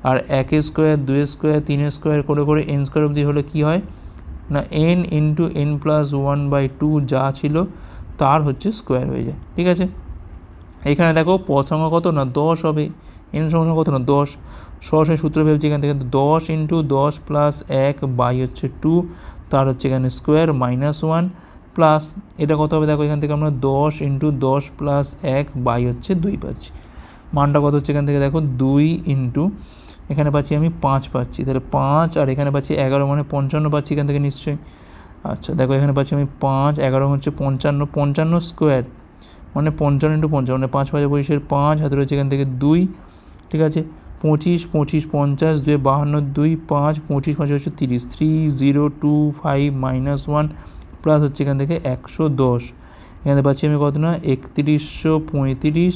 আর এক স্কোয়ার দুই স্কোয়ার তিন স্কোয়ার করে করে এন স্কোয়ার অবধি হলে কি হয় না N into N plus one by two যা ছিল তার হচ্ছে স্কোয়ার হয়ে যায় ঠিক আছে এখানে দেখো পথ সংখ্যা কত না দশ হবে এন সংখ্যা কত না দশ সরাসরি সূত্র ভেবেছি এখান থেকে দশ ইন্টু দশ প্লাস এক বাই হচ্ছে টু তার হচ্ছে এখানে স্কোয়ার মাইনাস ওয়ান প্লাস এটা কত হবে দেখো এখান থেকে আমরা দশ ইন্টু দশ প্লাস এক বাই হচ্ছে দুই পাচ্ছি মানটা কত হচ্ছে এখান থেকে দেখো দুই ইন্টু এখানে পাচ্ছি আমি পাঁচ পাচ্ছি তাহলে পাঁচ আর এখানে পাচ্ছি এগারো মানে পঞ্চান্ন পাচ্ছি এখান থেকে নিশ্চয়ই আচ্ছা দেখো এখানে পাচ্ছি আমি পাঁচ এগারো হচ্ছে পঞ্চান্ন পঞ্চান্ন স্কোয়ার মানে পঞ্চান্ন ইন্টু পঞ্চান্ন মানে পাঁচ পাঁচ পঁচিশের পাঁচ হাতে রয়েছে এখান থেকে দুই ঠিক আছে পঁচিশ পঁচিশ পঞ্চাশ দুয়ে বাহান্ন দুই পাঁচ পঁচিশ পাঁচ হচ্ছে তিরিশ three zero two five minus one plus হচ্ছে এখান থেকে একশো দশ এখানে পাচ্ছি আমি কত না একত্রিশশো পঁয়ত্রিশ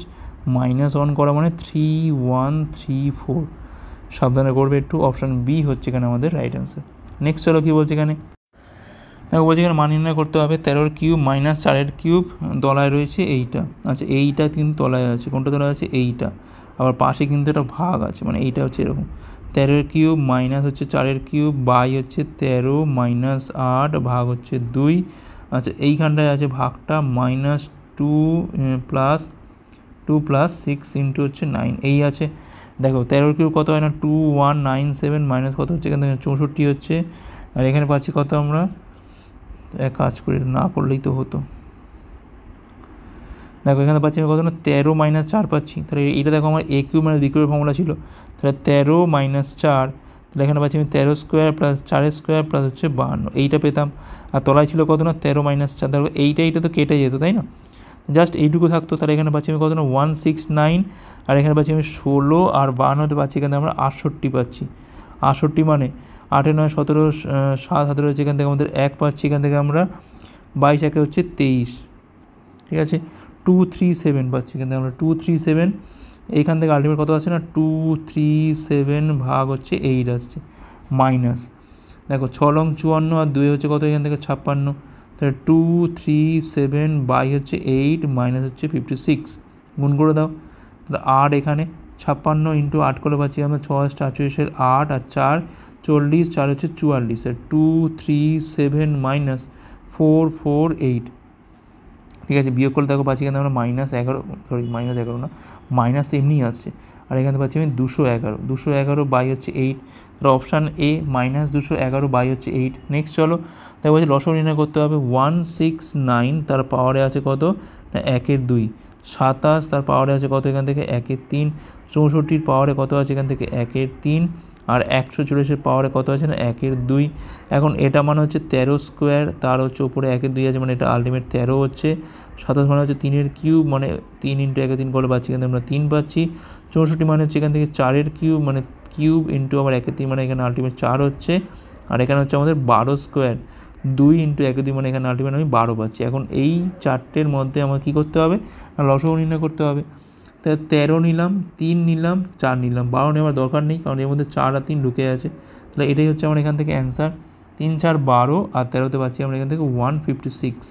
মাইনাস ওয়ান করা মানে থ্রি ওয়ান থ্রি ফোর সাবধানে করবে একটু অপশান বি হচ্ছে এখানে আমাদের রাইট অ্যান্সার নেক্সট চলো কী বলছে এখানে দেখো বলছি এখানে মান নির্ণয় করতে হবে তেরোর কিউব মাইনাস চারের কিউব তলায় রয়েছে এইটা আচ্ছা এইটা কিন্তু তলায় আছে কোনটা তলায় আছে এইটা আবার পাশে কিন্তু একটা ভাগ আছে মানে এইটা হচ্ছে এরকম তেরোর কিউব মাইনাস হচ্ছে চারের কিউব বাই হচ্ছে তেরো মাইনাস আট ভাগ হচ্ছে দুই আচ্ছা এইখানটায় আছে ভাগটা minus two plus two plus six into হচ্ছে নাইন এই আছে দেখো তেরোর কিউব কত হয় না two one nine seven minus কত হচ্ছে এখান থেকে চৌষট্টি হচ্ছে আর এখানে পাচ্ছি কত আমরা এক কাজ করি না করলেই তো হতো দেখো এখানে পাচ্ছি আমি কত না তেরো মাইনাস চার পাচ্ছি তাহলে এটা দেখো আমার এ মানে মাইনাস ফর্মুলা ছিল তাহলে তেরো মাইনাস চার তাহলে এখানে পাচ্ছি আমি তেরো স্কোয়ার প্লাস চার স্কোয়ার প্লাস হচ্ছে বাহান্ন এইটা পেতাম আর তলায় ছিল কত না তেরো মাইনাস চার দেখো এইটা এইটা তো কেটে যেত তাই না জাস্ট এইটুকু থাকতো তাহলে এখানে পাচ্ছি আমি কত না ওয়ান সিক্স নাইন আর এখানে পাচ্ছি আমি ষোলো আর বাহান্নতে পাচ্ছি এখানে আমরা আটষট্টি পাচ্ছি আটষট্টি মানে আটে নয় সতেরো সাত সতেরো হচ্ছে এখান থেকে আমাদের এক পাচ্ছি এখান থেকে আমরা বাইশ একে হচ্ছে তেইশ ঠিক আছে টু থ্রি সেভেন পাচ্ছি এখান থেকে আমরা টু থ্রি সেভেন এইখান থেকে আলটিমেট কত আছে না টু থ্রি সেভেন ভাগ হচ্ছে এইট আসছে মাইনাস দেখো ছ লং চুয়ান্ন আর দুই হচ্ছে কত এখান থেকে ছাপ্পান্ন তাহলে টু থ্রি সেভেন বাই হচ্ছে এইট মাইনাস হচ্ছে ফিফটি সিক্স গুণ করে দাও তাহলে আট এখানে ছাপ্পান্ন ইন্টু আট করে পাচ্ছি আমরা ছয় আটচল্লিশের আট আর চার চল্লিশ চার হচ্ছে চুয়াল্লিশে two three seven minus four four eight ঠিক আছে বিয়োগ করলে দেখো পাচ্ছি কিন্তু আমরা মাইনাস এগারো সরি মাইনাস এগারো না মাইনাস এমনিই আসছে আর এখানে পাচ্ছি আমি দুশো এগারো দুশো এগারো বাই হচ্ছে এইট তাহলে অপশান এ মাইনাস দুশো এগারো বাই হচ্ছে এইট নেক্সট চলো দেখো বলছে লসও নির্ণয় করতে হবে ওয়ান সিক্স নাইন তার পাওয়ারে আছে কত না একের দুই সাতাশ তার পাওয়ারে আছে কত এখান থেকে একের তিন চৌষট্টির পাওয়ারে কত আছে এখান থেকে একের তিন আর একশো চল্লিশের পাওয়ারে কত আছে না একের দুই এখন এটা মানে হচ্ছে তেরো স্কোয়ার তার হচ্ছে ওপরে একের দুই আছে মানে এটা আলটিমেট তেরো হচ্ছে সাতাশ মানে হচ্ছে তিনের কিউব মানে তিন ইন্টু একে তিন করলে পাচ্ছি কিন্তু আমরা তিন পাচ্ছি চৌষট্টি মানে হচ্ছে এখান থেকে চারের কিউব মানে কিউব ইন্টু আবার একে তিন মানে এখানে আলটিমেট চার হচ্ছে আর এখানে হচ্ছে আমাদের বারো স্কোয়ার দুই ইন্টু একে দুই মানে এখানে আলটিমেট আমি বারো পাচ্ছি এখন এই চারটের মধ্যে আমার কী করতে হবে লসও নির্ণয় করতে হবে তেরো নিলাম তিন নিলাম চার নিলাম বারো নেওয়ার দরকার নেই কারণ এর মধ্যে চার আর তিন ঢুকে আছে তাহলে এটাই হচ্ছে আমার এখান থেকে অ্যান্সার তিন চার বারো আর তেরোতে পাচ্ছি আমরা এখান থেকে ওয়ান ফিফটি সিক্স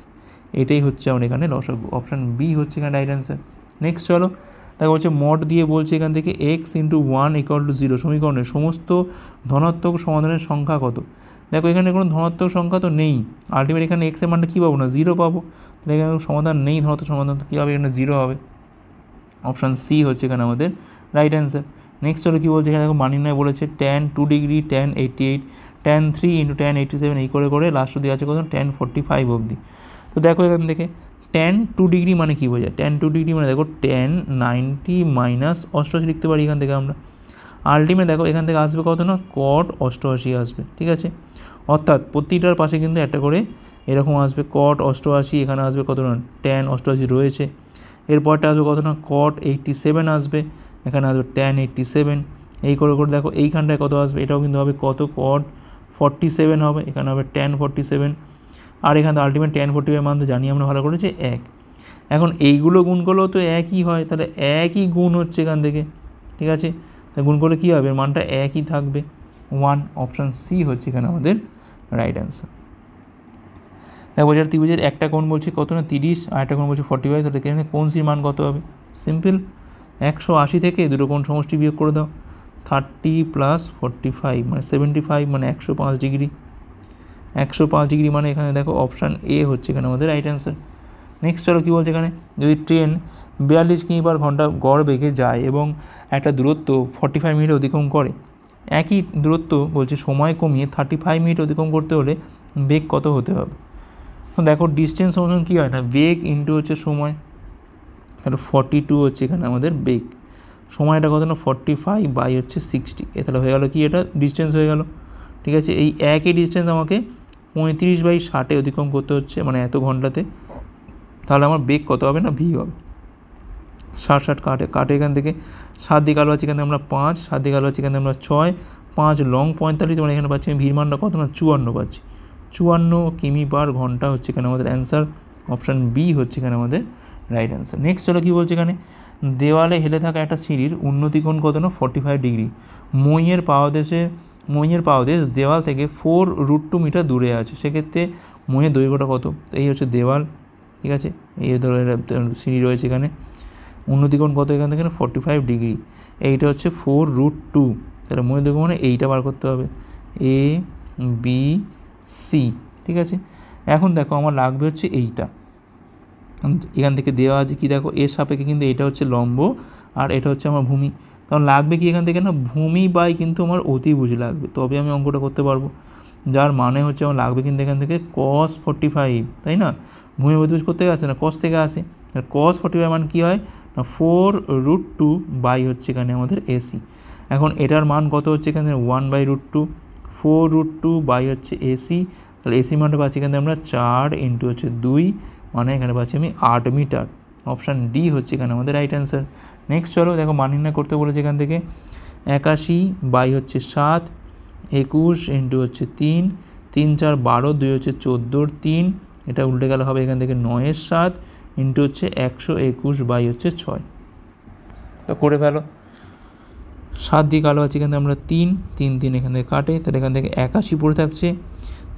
এটাই হচ্ছে আমার এখানে লসগ অপশান বি হচ্ছে এখানে রাইট অ্যান্সার নেক্সট চলো তারপর হচ্ছে মট দিয়ে বলছে এখান থেকে X into one equal to zero সমীকরণের সমস্ত ধনাত্মক সমাধানের সংখ্যা কত দেখো এখানে কোনো ধনাত্মক সংখ্যা তো নেই আলটিমেট এখানে এক্সের মানটা কী পাবো না জিরো পাবো তাহলে এখানে সমাধান নেই ধনাত্মক সমাধান কী হবে এখানে জিরো হবে অপশান সি হচ্ছে এখানে আমাদের রাইট অ্যান্সার নেক্সট হলো কী বলছে এখানে দেখো মানি নয় বলেছে tan two degree tan eighty eight tan three into tan eighty seven এই করে করে লাস্ট অব্দি আছে কত ট্যান ফোর্টি ফাইভ অবধি তো দেখো এখান থেকে ট্যান টু ডিগ্রি মানে কী বোঝায় ট্যান টু ডিগ্রি মানে দেখো ট্যান নাইনটি মাইনাস অষ্টআশি লিখতে পারি এখান থেকে আমরা আলটিমেট দেখো এখান থেকে আসবে কত না কট অষ্টআশি আসবে ঠিক আছে অর্থাৎ প্রতিটার পাশে কিন্তু একটা করে এরকম আসবে কট অষ্টআশি এখানে আসবে কত না ট্যান অষ্টআশি রয়েছে এরপরটা আসবে কত না কট এইটটি সেভেন আসবে এখানে আসবে ট্যান এইটটি সেভেন এই করে করে দেখো এইখানটায় কত আসবে এটাও কিন্তু হবে কত কট ফর্টি সেভেন হবে এখানে হবে ট্যান ফর্টি সেভেন আর এখানে আলটিমেট ট্যান ফর্টি সেভেন মান জানি আমরা ভালো করেছি এক এখন এইগুলো গুণ করলেও তো একই হয় তাহলে একই গুণ হচ্ছে এখান থেকে ঠিক আছে তা গুণ করলে কী হবে মানটা একই থাকবে ওয়ান অপশান সি হচ্ছে এখানে আমাদের রাইট অ্যান্সার এক হাজার ত্রিভুজের একটা কোণ বলছি কত না তিরিশ আর একটা কোণ বলছি ফর্টি ফাইভ তাহলে এখানে কোন সির মান কত হবে সিম্পল একশো আশি থেকে দুটো কোণ সমষ্টি বিয়োগ করে দাও থার্টি প্লাস ফর্টি ফাইভ মানে সেভেন্টি ফাইভ মানে একশো পাঁচ ডিগ্রি একশো পাঁচ ডিগ্রি মানে এখানে দেখো অপশান এ হচ্ছে এখানে আমাদের রাইট অ্যান্সার নেক্সট চলো কী বলছে এখানে যদি ট্রেন বিয়াল্লিশ কিমি পার ঘন্টা গড় বেগে যায় এবং একটা দূরত্ব ফর্টি ফাইভ মিনিট অতিক্রম করে একই দূরত্ব বলছে সময় কমিয়ে থার্টি ফাইভ মিনিট অতিক্রম করতে হলে বেগ কত হতে হবে দেখো ডিস্টেন্স সমান কী হয় না বেগ ইন্টু হচ্ছে সময় তাহলে ফর্টি টু হচ্ছে এখানে আমাদের বেগ সময়টা কত না ফর্টি ফাইভ বাই হচ্ছে সিক্সটি এ তাহলে হয়ে গেলো কি এটা ডিস্টেন্স হয়ে গেল ঠিক আছে এই একই ডিস্টেন্স আমাকে পঁয়ত্রিশ বাই ষাটে অতিক্রম করতে হচ্ছে মানে এত ঘন্টাতে তাহলে আমার বেগ কত হবে না ভি হবে ষাট ষাট কাটে কাটে এখান থেকে সাত দিক আলো আছে এখানে আমরা পাঁচ সাত দিক আলো আছে এখানে আমরা ছয় পাঁচ লং পঁয়তাল্লিশ মানে এখানে পাচ্ছি আমি ভিড় মানটা কত না চুয়ান্ন পাচ্ছি চুয়ান্ন কিমি পার ঘন্টা হচ্ছে এখানে আমাদের অ্যান্সার অপশান বি হচ্ছে এখানে আমাদের রাইট অ্যান্সার নেক্সট হলো কী বলছে এখানে দেওয়ালে হেলে থাকা একটা সিঁড়ির উন্নতিকোণ কত না ফর্টি ফাইভ ডিগ্রি মইয়ের পাওদেশে মইয়ের পাওদেশ দেওয়াল থেকে ফোর রুট টু মিটার দূরে আছে সেক্ষেত্রে মইয়ের দৈর্ঘ্যটা কত এই হচ্ছে দেওয়াল ঠিক আছে এই ধরো সিঁড়ি রয়েছে এখানে উন্নতিকোণ কত এখান থেকে ফর্টি ফাইভ ডিগ্রি এইটা হচ্ছে ফোর রুট টু তাহলে মইয়ের দৈর্ঘ্য মানে এইটা বার করতে হবে এ বি সি ঠিক আছে এখন দেখো আমার লাগবে হচ্ছে এইটা এখান থেকে দেওয়া আছে কি দেখো এর সাপেক্ষে কিন্তু এটা হচ্ছে লম্ব আর এটা হচ্ছে আমার ভূমি তখন লাগবে কি এখান থেকে না ভূমি বাই কিন্তু আমার অতিভুজ লাগবে তবে আমি অঙ্কটা করতে পারবো যার মানে হচ্ছে আমার লাগবে কিন্তু এখান থেকে কস ফর্টি ফাইভ তাই না ভূমি অতিভুজ করতে আসে না কস থেকে আসে কস ফর্টি ফাইভ মান কী হয় না ফোর রুট টু বাই হচ্ছে এখানে আমাদের এসি এখন এটার মান কত হচ্ছে এখানে one by root two four root two by হচ্ছে এসি তাহলে এসি মানটা পাচ্ছি এখানে আমরা চার ইন্টু হচ্ছে দুই মানে এখানে পাচ্ছি আমি আট মিটার অপশান ডি হচ্ছে এখানে আমাদের রাইট অ্যান্সার নেক্সট চলো দেখো মান নির্ণয় করতে বলেছে এখান থেকে একাশি বাই হচ্ছে সাত একুশ ইন্টু হচ্ছে তিন তিন চার বারো দুই হচ্ছে চোদ্দোর তিন এটা উল্টে গেলে হবে এখান থেকে নয়ের সাত ইন্টু হচ্ছে একশো একুশ বাই হচ্ছে ছয় তো করে ফেলো সাত দিয়ে কালো আছে এখানে আমরা তিন তিন তিন এখান থেকে কাটে তাহলে এখান থেকে একাশি পড়ে থাকছে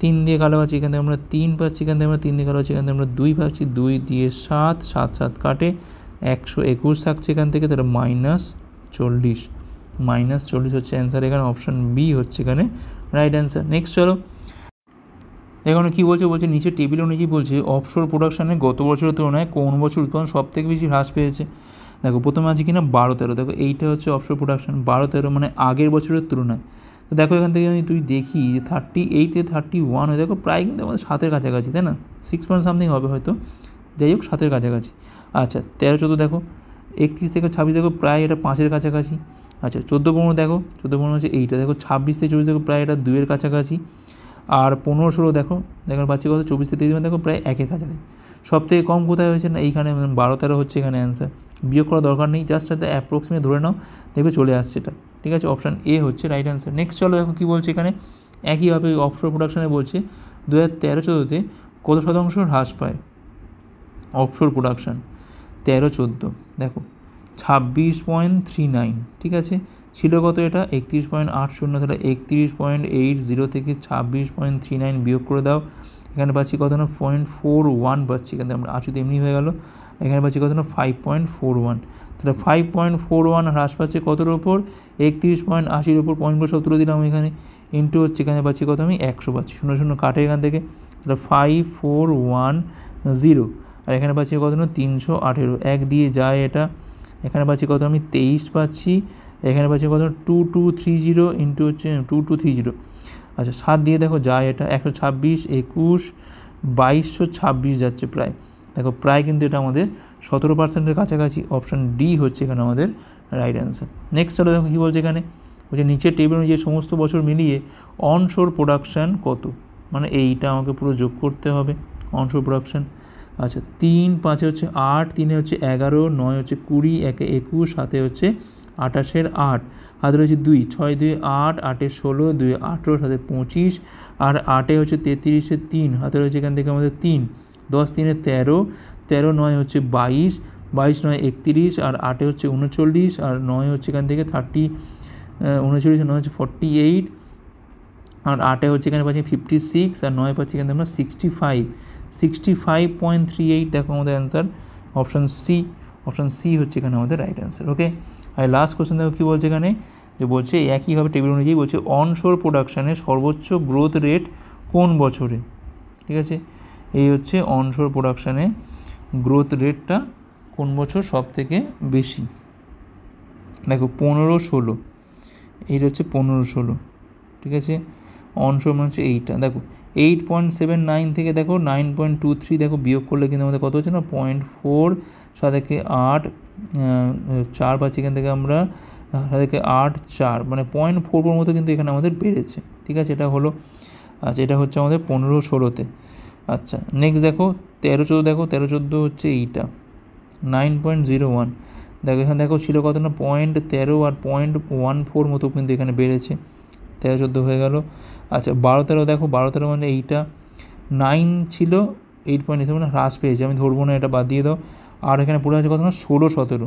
তিন দিয়ে কালো আছে এখান থেকে আমরা তিন পাচ্ছি এখান থেকে আমরা তিন দিয়ে কালো আছে এখান থেকে আমরা দুই পাচ্ছি দুই দিয়ে সাত সাত সাত কাটে একশো একুশ থাকছে এখান থেকে তাহলে মাইনাস চল্লিশ মাইনাস চল্লিশ হচ্ছে অ্যান্সার এখানে অপশান বি হচ্ছে এখানে রাইট অ্যান্সার নেক্সট চলো দেখুন কী বলছে বলছে নিচে টেবিল অনুযায়ী বলছে অফশোর প্রোডাকশানে গত বছরের তুলনায় কোন বছর উৎপাদন সব থেকে বেশি হ্রাস পেয়েছে দেখো প্রথমে আছে কিনা বারো তেরো দেখো এইটা হচ্ছে অপশোর প্রোডাকশন বারো তেরো মানে আগের বছরের তুলনায় তো দেখো এখান থেকে আমি তুই দেখি যে থার্টি এইটে থার্টি ওয়ান হয়ে দেখো প্রায় কিন্তু আমাদের সাতের কাছাকাছি তাই না সিক্স পয়েন্ট সামথিং হবে হয়তো যাই হোক সাতের কাছাকাছি আচ্ছা তেরো চোদ্দো দেখো একত্রিশ থেকে ছাব্বিশ দেখো প্রায় এটা পাঁচের কাছাকাছি আচ্ছা চোদ্দো পনেরো দেখো চোদ্দো পনেরো হচ্ছে এইটা দেখো ছাব্বিশ থেকে চব্বিশ দেখো প্রায় এটা দুইয়ের কাছাকাছি আর পনেরো ষোলো দেখো দেখার পাচ্ছি কথা চব্বিশ থেকে তিরিশ মানে দেখো প্রায় একের কাছাকাছি সব থেকে কম কোথায় হয়েছে না এইখানে মানে বারো তেরো হচ্ছে এখানে অ্যান্সার বিয়োগ করা দরকার নেই জাস্ট এটা অ্যাপ্রক্সিমেট ধরে নাও দেখবে চলে আসছে এটা ঠিক আছে অপশান এ হচ্ছে রাইট অ্যান্সার নেক্সট চলো এখন কী বলছে এখানে একইভাবে অফশোর প্রোডাকশানে বলছে দু হাজার তেরো চোদ্দোতে কত শতাংশ হ্রাস পায় অফশোর প্রোডাকশান তেরো চোদ্দো দেখো ছাব্বিশ পয়েন্ট থ্রি নাইন ঠিক আছে ছিল কত এটা একত্রিশ পয়েন্ট আট শূন্য তাহলে একত্রিশ পয়েন্ট এইট জিরো থেকে ছাব্বিশ পয়েন্ট থ্রি নাইন বিয়োগ করে দাও এখানে পাচ্ছি কত না পয়েন্ট ফোর ওয়ান পাচ্ছি এখানে আমরা তো এমনি হয়ে গেল এখানে পাচ্ছি কত না ফাইভ পয়েন্ট ফোর ওয়ান তাহলে ফাইভ পয়েন্ট ফোর ওয়ান হ্রাস পাচ্ছে কতর ওপর একত্রিশ পয়েন্ট আশির ওপর পয়েন্টগুলো সতেরো দিলাম এখানে ইন্টু হচ্ছে এখানে পাচ্ছি কত আমি একশো পাচ্ছি শূন্য শূন্য কাটে এখান থেকে তাহলে ফাইভ ফোর ওয়ান জিরো আর এখানে পাচ্ছি কত না তিনশো আঠেরো এক দিয়ে যায় এটা এখানে পাচ্ছি কত আমি তেইশ পাচ্ছি এখানে পাচ্ছি কত two two three zero into হচ্ছে টু টু থ্রি জিরো আচ্ছা সাত দিয়ে দেখো যায় এটা একশো ছাব্বিশ একুশ বাইশশো ছাব্বিশ যাচ্ছে প্রায় দেখো প্রায় কিন্তু এটা আমাদের সতেরো পার্সেন্টের কাছাকাছি অপশান ডি হচ্ছে এখানে আমাদের রাইট অ্যান্সার নেক্সট চলো দেখো কী বলছে এখানে বলছে নিচের টেবিল অনুযায়ী সমস্ত বছর মিলিয়ে অনশোর প্রোডাকশান কত মানে এইটা আমাকে পুরো যোগ করতে হবে অনশোর প্রোডাকশান আচ্ছা তিন পাঁচে হচ্ছে আট তিনে হচ্ছে এগারো নয় হচ্ছে কুড়ি একে একুশ সাথে হচ্ছে আঠাশের আট হাতে রয়েছে দুই ছয় দুই আট আটে ষোলো দুই আঠেরো সাথে পঁচিশ আর আটে হচ্ছে তেত্রিশে তিন হাতে রয়েছে এখান থেকে আমাদের তিন দশ তিনে তেরো তেরো নয় হচ্ছে বাইশ বাইশ নয় একত্রিশ আর আটে হচ্ছে উনচল্লিশ আর নয় হচ্ছে এখান থেকে থার্টি উনচল্লিশ নয় হচ্ছে ফর্টি এইট আর আটে হচ্ছে এখানে পাচ্ছি ফিফটি সিক্স আর নয় পাচ্ছি এখানে আমরা sixty five sixty five point three eight দেখো আমাদের answer option C option C হচ্ছে এখানে আমাদের রাইট অ্যান্সার ওকে আর লাস্ট কোশ্চেন দেখো কী বলছে এখানে যে বলছে একইভাবে টেবিল অনুযায়ী বলছে অনশোর প্রোডাকশানের সর্বোচ্চ গ্রোথ রেট কোন বছরে ঠিক আছে এই হচ্ছে অনশোর প্রোডাকশানে গ্রোথ রেটটা কোন বছর সব থেকে বেশি দেখো পনেরো ষোলো এই হচ্ছে পনেরো ষোলো ঠিক আছে অনশোর মানে হচ্ছে এইটটা দেখো এইট পয়েন্ট সেভেন নাইন থেকে দেখো নাইন পয়েন্ট টু থ্রি দেখো বিয়োগ করলে কিন্তু আমাদের কত হচ্ছে না পয়েন্ট ফোর সাথে আট চার পাচ্ছি এখান থেকে আমরা সাথে আট চার মানে পয়েন্ট ফোর মতো কিন্তু এখানে আমাদের বেড়েছে ঠিক আছে এটা হলো আচ্ছা এটা হচ্ছে আমাদের পনেরো ষোলোতে আচ্ছা নেক্সট দেখো তেরো চোদ্দো দেখো তেরো চোদ্দো হচ্ছে এইটা নাইন পয়েন্ট জিরো ওয়ান দেখো এখানে দেখো ছিল কত না পয়েন্ট তেরো আর পয়েন্ট ওয়ান ফোর মতো কিন্তু এখানে বেড়েছে তেরো চোদ্দো হয়ে গেল আচ্ছা বারো তেরো দেখো বারো তেরো মানে এইটা নাইন ছিল এইট পয়েন্ট হিসেবে মানে হ্রাস পেয়েছে আমি ধরবো না এটা বাদ দিয়ে দাও আর এখানে পড়ে আছে কত না ষোলো সতেরো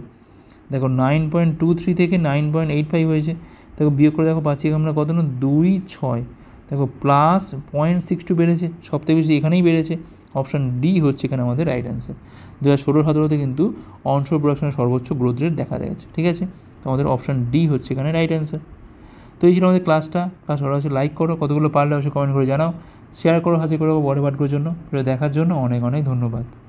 দেখো নাইন পয়েন্ট টু থ্রি থেকে নাইন পয়েন্ট এইট ফাইভ হয়েছে দেখো বিয়োগ করে দেখো পাচ্ছি আমরা কত না দুই ছয় দেখো প্লাস পয়েন্ট সিক্স টু বেড়েছে সবথেকে বেশি এখানেই বেড়েছে অপশান ডি হচ্ছে এখানে আমাদের রাইট অ্যান্সার দু হাজার ষোলো সতেরোতে কিন্তু অনশোর প্রোডাকশনের সর্বোচ্চ গ্রোথ রেট দেখা গেছে ঠিক আছে তো আমাদের অপশান ডি হচ্ছে এখানে রাইট অ্যান্সার তো এই ছিল আমাদের ক্লাসটা ক্লাস ভালো হচ্ছে লাইক করো কতগুলো পারলে অবশ্যই কমেন্ট করে জানাও শেয়ার করো হাসি করো বড় পাঠগুলোর জন্য দেখার জন্য অনেক অনেক ধন্যবাদ